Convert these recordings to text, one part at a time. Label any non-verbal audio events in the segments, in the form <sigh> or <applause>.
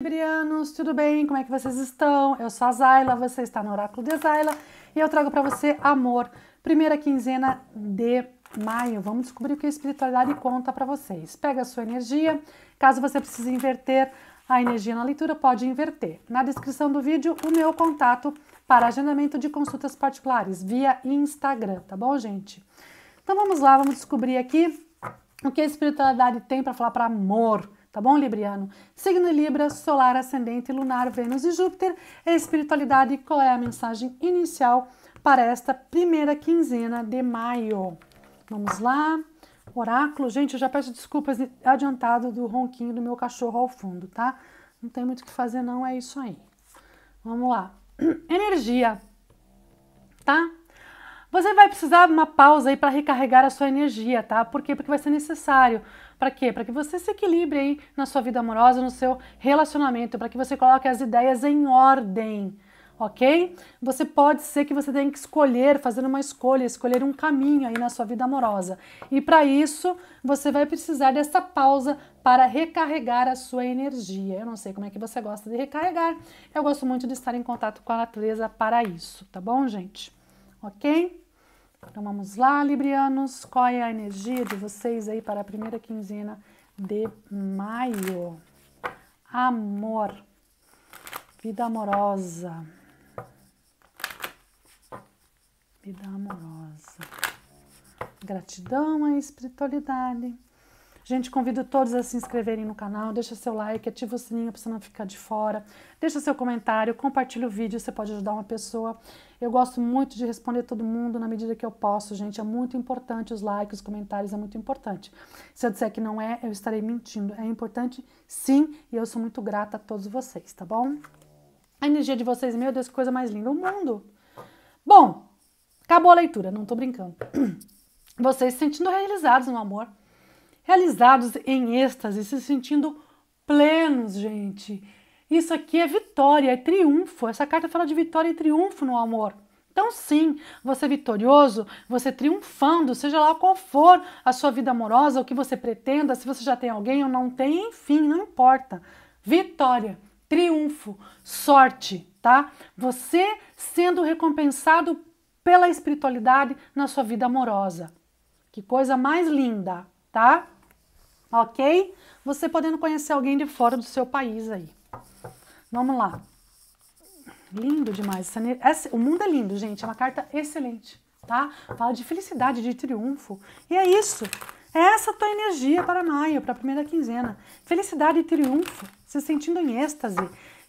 Librianos, tudo bem? Como é que vocês estão? Eu sou a Zaila, você está no Oráculo de Zaila e eu trago para você amor. Primeira quinzena de maio, vamos descobrir o que a espiritualidade conta para vocês. Pega a sua energia, caso você precise inverter a energia na leitura, pode inverter. Na descrição do vídeo, o meu contato para agendamento de consultas particulares via Instagram, tá bom, gente? Então vamos lá, vamos descobrir aqui o que a espiritualidade tem para falar para amor Tá bom, Libriano? Signo Libra, Solar, Ascendente, Lunar, Vênus e Júpiter, espiritualidade, qual é a mensagem inicial para esta primeira quinzena de maio? Vamos lá. Oráculo, gente, eu já peço desculpas adiantado do ronquinho do meu cachorro ao fundo, tá? Não tem muito o que fazer, não, é isso aí. Vamos lá. <clears throat> Energia, tá? Você vai precisar de uma pausa aí para recarregar a sua energia, tá? Por quê? Porque vai ser necessário. Para quê? Para que você se equilibre aí na sua vida amorosa, no seu relacionamento, para que você coloque as ideias em ordem, ok? Você pode ser que você tenha que escolher, fazer uma escolha, escolher um caminho aí na sua vida amorosa. E para isso, você vai precisar dessa pausa para recarregar a sua energia. Eu não sei como é que você gosta de recarregar, eu gosto muito de estar em contato com a natureza para isso, tá bom, gente? ok? Então vamos lá, Librianos, qual é a energia de vocês aí para a primeira quinzena de maio? Amor, vida amorosa, vida amorosa, gratidão à espiritualidade Gente, convido todos a se inscreverem no canal, deixa seu like, ativa o sininho para você não ficar de fora, deixa seu comentário, compartilha o vídeo, você pode ajudar uma pessoa. Eu gosto muito de responder todo mundo na medida que eu posso, gente. É muito importante os likes, os comentários, é muito importante. Se eu disser que não é, eu estarei mentindo. É importante sim, e eu sou muito grata a todos vocês, tá bom? A energia de vocês, meu Deus, que coisa mais linda. O mundo. Bom, acabou a leitura, não tô brincando. <clears throat> Vocês se sentindo realizados no amor realizados em êxtase, se sentindo plenos, gente. Isso aqui é vitória, é triunfo. Essa carta fala de vitória e triunfo no amor. Então, sim, você é vitorioso, você é triunfando, seja lá qual for a sua vida amorosa, o que você pretenda, se você já tem alguém ou não tem, enfim, não importa. Vitória, triunfo, sorte, tá? Você sendo recompensado pela espiritualidade na sua vida amorosa. Que coisa mais linda, tá? ok? Você podendo conhecer alguém de fora do seu país aí. Vamos lá. Lindo demais. Essa, o mundo é lindo, gente. É uma carta excelente, tá? Fala de felicidade, de triunfo. E é isso. É essa tua energia para maio, para a primeira quinzena. Felicidade e triunfo. Se sentindo em êxtase.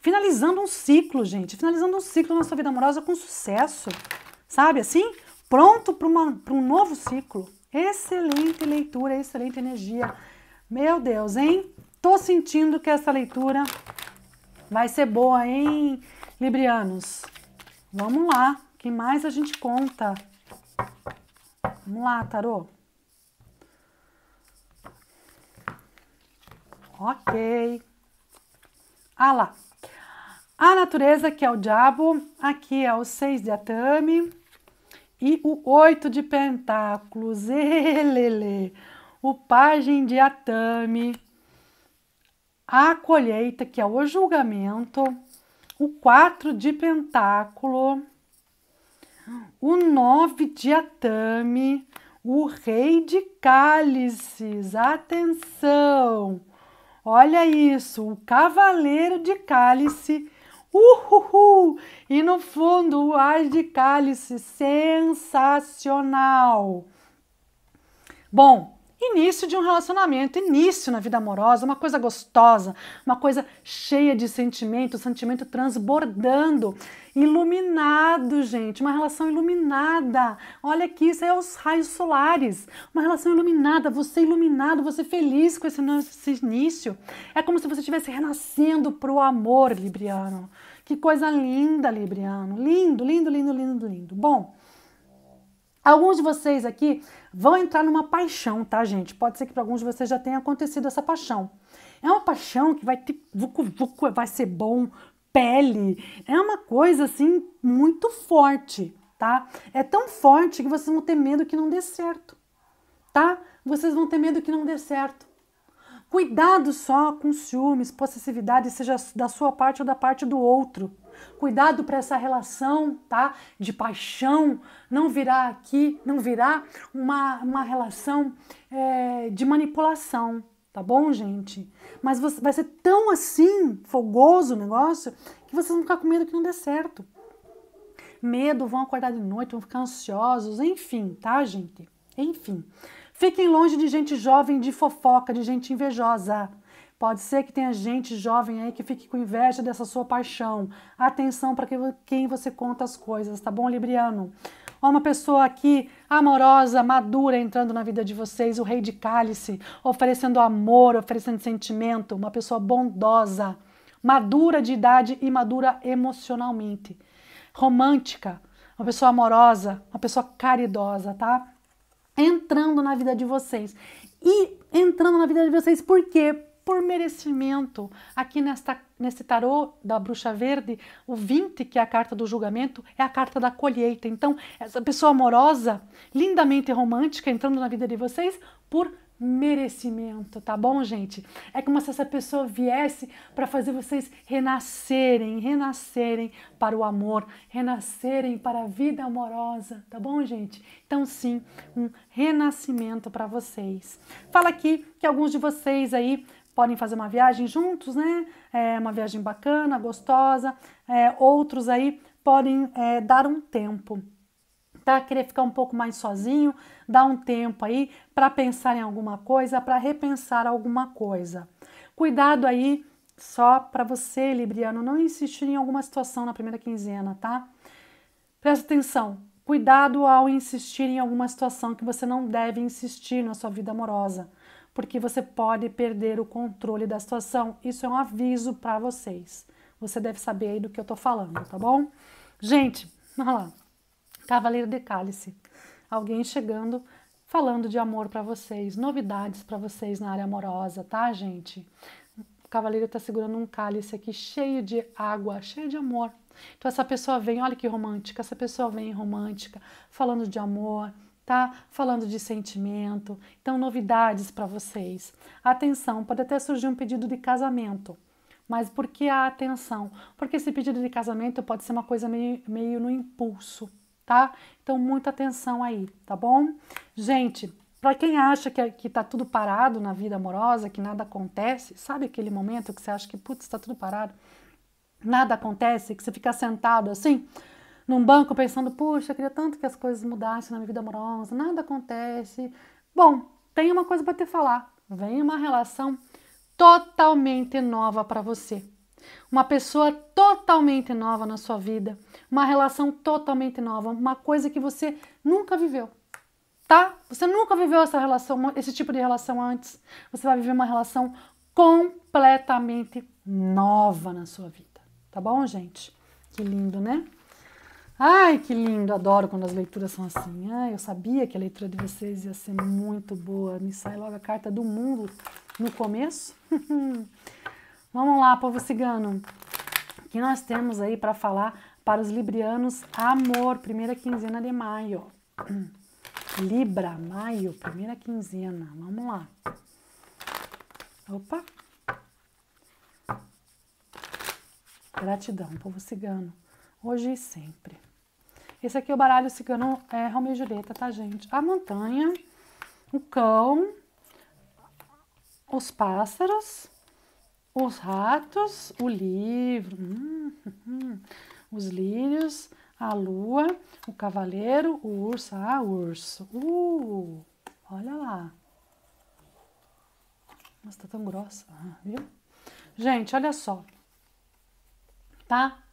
Finalizando um ciclo, gente. Finalizando um ciclo na sua vida amorosa com sucesso. Sabe assim? Pronto para um novo ciclo. Excelente leitura, excelente energia. Meu Deus, hein? Tô sentindo que essa leitura vai ser boa, hein, Librianos? Vamos lá, que mais a gente conta? Vamos lá, tarô. Ok. Ah lá. A natureza, que é o diabo, aqui é o seis de Atame e o oito de pentáculos. Elele. <laughs> o pajem de Atame, a colheita, que é o julgamento, o quatro de pentáculo, o nove de Atame, o rei de cálices. Atenção! Olha isso, o cavaleiro de cálice. uhul! E no fundo, o as de cálice, sensacional. Bom, início de um relacionamento, início na vida amorosa, uma coisa gostosa, uma coisa cheia de sentimento, sentimento transbordando, iluminado, gente, uma relação iluminada. Olha aqui, isso é os raios solares, uma relação iluminada, você iluminado, você feliz com esse, esse início. É como se você estivesse renascendo para o amor, Libriano. Que coisa linda, Libriano. Lindo, lindo, lindo, lindo, lindo. Bom, Alguns de vocês aqui vão entrar numa paixão, tá, gente? Pode ser que para alguns de vocês já tenha acontecido essa paixão. É uma paixão que vai ter vucu-vucu, vai ser bom, pele. É uma coisa assim muito forte, tá? É tão forte que vocês vão ter medo que não dê certo, tá? Vocês vão ter medo que não dê certo. Cuidado só com ciúmes, possessividade, seja da sua parte ou da parte do outro. Cuidado para essa relação, tá? De paixão não virar aqui, não virar uma, uma relação é, de manipulação, tá bom, gente? Mas você, vai ser tão assim, fogoso o negócio, que vocês vão ficar com medo que não dê certo. Medo, vão acordar de noite, vão ficar ansiosos, enfim, tá, gente? Enfim. Fiquem longe de gente jovem, de fofoca, de gente invejosa. Pode ser que tenha gente jovem aí que fique com inveja dessa sua paixão. Atenção para quem você conta as coisas, tá bom, Libriano? Ó, uma pessoa aqui amorosa, madura entrando na vida de vocês, o rei de cálice, oferecendo amor, oferecendo sentimento, uma pessoa bondosa, madura de idade e madura emocionalmente, romântica, uma pessoa amorosa, uma pessoa caridosa, tá? Entrando na vida de vocês. E entrando na vida de vocês, por quê? por merecimento. Aqui nesta, nesse tarô da bruxa verde, o 20, que é a carta do julgamento, é a carta da colheita. Então, essa pessoa amorosa, lindamente romântica, entrando na vida de vocês por merecimento, tá bom, gente? É como se essa pessoa viesse para fazer vocês renascerem, renascerem para o amor, renascerem para a vida amorosa, tá bom, gente? Então, sim, um renascimento para vocês. Fala aqui que alguns de vocês aí podem fazer uma viagem juntos, né? É uma viagem bacana, gostosa. É, outros aí podem é, dar um tempo, tá? Querer ficar um pouco mais sozinho, dar um tempo aí para pensar em alguma coisa, para repensar alguma coisa. Cuidado aí só para você, Libriano, não insistir em alguma situação na primeira quinzena, tá? Presta atenção, cuidado ao insistir em alguma situação que você não deve insistir na sua vida amorosa porque você pode perder o controle da situação. Isso é um aviso para vocês. Você deve saber aí do que eu tô falando, tá bom? Gente, olha lá. Cavaleiro de Cálice. Alguém chegando falando de amor para vocês, novidades para vocês na área amorosa, tá, gente? O cavaleiro está segurando um cálice aqui cheio de água, cheio de amor. Então essa pessoa vem, olha que romântica, essa pessoa vem romântica, falando de amor, tá? Falando de sentimento, então novidades para vocês. Atenção, pode até surgir um pedido de casamento. Mas por que a atenção? Porque esse pedido de casamento pode ser uma coisa meio, meio no impulso, tá? Então, muita atenção aí, tá bom? Gente, para quem acha que, é, que tá tudo parado na vida amorosa, que nada acontece, sabe aquele momento que você acha que, putz, tá tudo parado, nada acontece, que você fica sentado assim, num banco pensando, puxa, eu queria tanto que as coisas mudassem na minha vida amorosa, nada acontece. Bom, tem uma coisa para te falar. Vem uma relação totalmente nova para você. Uma pessoa totalmente nova na sua vida, uma relação totalmente nova, uma coisa que você nunca viveu. Tá? Você nunca viveu essa relação, esse tipo de relação antes. Você vai viver uma relação completamente nova na sua vida. Tá bom, gente? Que lindo, né? Ai, que lindo, adoro quando as leituras são assim. Ai, eu sabia que a leitura de vocês ia ser muito boa. Me sai logo a carta do mundo no começo. <laughs> Vamos lá, povo cigano. O que nós temos aí para falar para os librianos? Amor, primeira quinzena de maio. <clears throat> Libra, maio, primeira quinzena. Vamos lá. Opa. Gratidão, povo cigano. Hoje e sempre. Esse aqui é o baralho cigano é, Romeo e Julieta, tá, gente? A montanha, o cão, os pássaros, os ratos, o livro, hum, hum, hum, os lírios, a lua, o cavaleiro, o urso, ah, o urso. Uh, olha lá. Nossa, tá tão grossa, viu? Gente, olha só. Tá?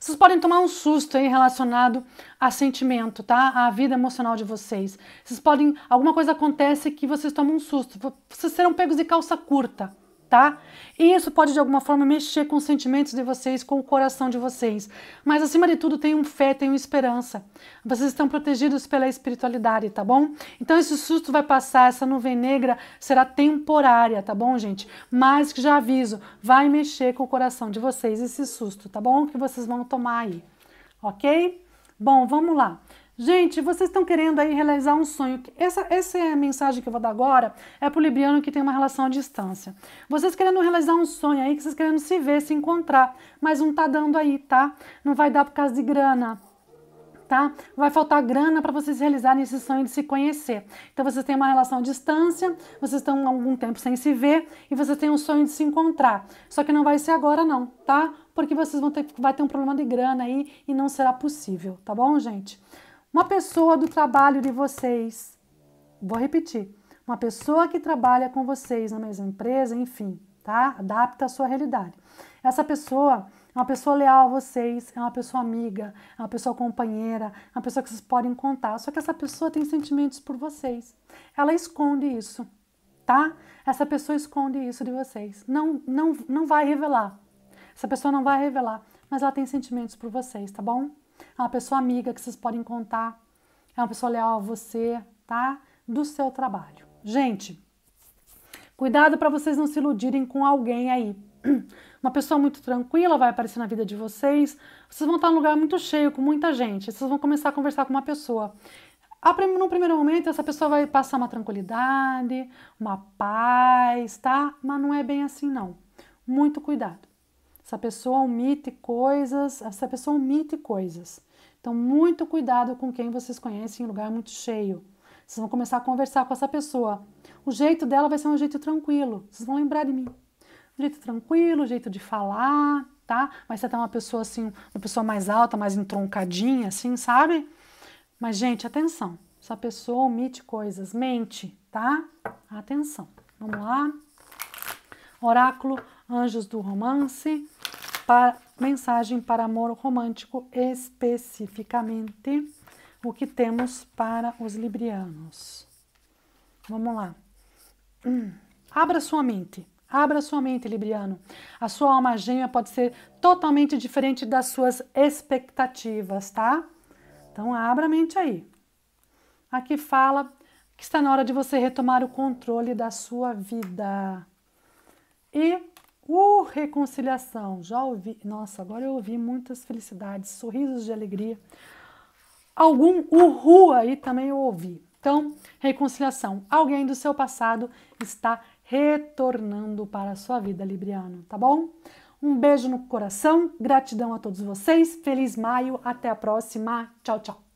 Vocês podem tomar um susto aí relacionado a sentimento, tá? A vida emocional de vocês. Vocês podem. Alguma coisa acontece que vocês tomam um susto. Vocês serão pegos de calça curta tá? E isso pode de alguma forma mexer com os sentimentos de vocês, com o coração de vocês. Mas acima de tudo, tenham fé, tenham esperança. Vocês estão protegidos pela espiritualidade, tá bom? Então esse susto vai passar, essa nuvem negra será temporária, tá bom, gente? Mas que já aviso, vai mexer com o coração de vocês esse susto, tá bom? Que vocês vão tomar aí. OK? Bom, vamos lá. Gente, vocês estão querendo aí realizar um sonho. Essa, essa é a mensagem que eu vou dar agora é para o libriano que tem uma relação à distância. Vocês querendo realizar um sonho aí, que vocês querendo se ver, se encontrar, mas não tá dando aí, tá? Não vai dar por causa de grana, tá? Vai faltar grana para vocês realizarem esse sonho de se conhecer. Então vocês têm uma relação à distância, vocês estão algum tempo sem se ver e vocês têm um sonho de se encontrar. Só que não vai ser agora não, tá? Porque vocês vão ter vai ter um problema de grana aí e não será possível, tá bom, gente? Uma pessoa do trabalho de vocês. Vou repetir. Uma pessoa que trabalha com vocês na mesma empresa, enfim, tá? Adapta a sua realidade. Essa pessoa é uma pessoa leal a vocês, é uma pessoa amiga, é uma pessoa companheira, é uma pessoa que vocês podem contar. Só que essa pessoa tem sentimentos por vocês. Ela esconde isso, tá? Essa pessoa esconde isso de vocês. Não, não, não vai revelar. Essa pessoa não vai revelar, mas ela tem sentimentos por vocês, tá bom? É uma pessoa amiga que vocês podem contar. É uma pessoa leal a você, tá? Do seu trabalho. Gente, cuidado para vocês não se iludirem com alguém aí. <clears throat> Uma pessoa muito tranquila vai aparecer na vida de vocês. Vocês vão estar num lugar muito cheio, com muita gente. Vocês vão começar a conversar com uma pessoa. No primeiro momento, essa pessoa vai passar uma tranquilidade, uma paz, tá? Mas não é bem assim, não. Muito cuidado. Essa pessoa omite coisas, essa pessoa omite coisas. Então, muito cuidado com quem vocês conhecem em lugar muito cheio. Vocês vão começar a conversar com essa pessoa. O jeito dela vai ser um jeito tranquilo. Vocês vão lembrar de mim. Um jeito tranquilo, um jeito de falar, tá? Mas se até tá uma pessoa assim, uma pessoa mais alta, mais entroncadinha, assim, sabe? Mas, gente, atenção. Essa pessoa omite coisas, mente, tá? Atenção. Vamos lá. Oráculo, anjos do romance para mensagem para amor romântico especificamente o que temos para os librianos. Vamos lá. Hum. Abra sua mente. Abra sua mente, Libriano. A sua alma gêmea pode ser totalmente diferente das suas expectativas, tá? Então abra a mente aí. Aqui fala que está na hora de você retomar o controle da sua vida. E reconciliação. Já ouvi, nossa, agora eu ouvi muitas felicidades, sorrisos de alegria. Algum uhul aí também eu ouvi. Então, reconciliação. Alguém do seu passado está retornando para a sua vida, Libriano, tá bom? Um beijo no coração, gratidão a todos vocês, feliz maio, até a próxima, tchau, tchau.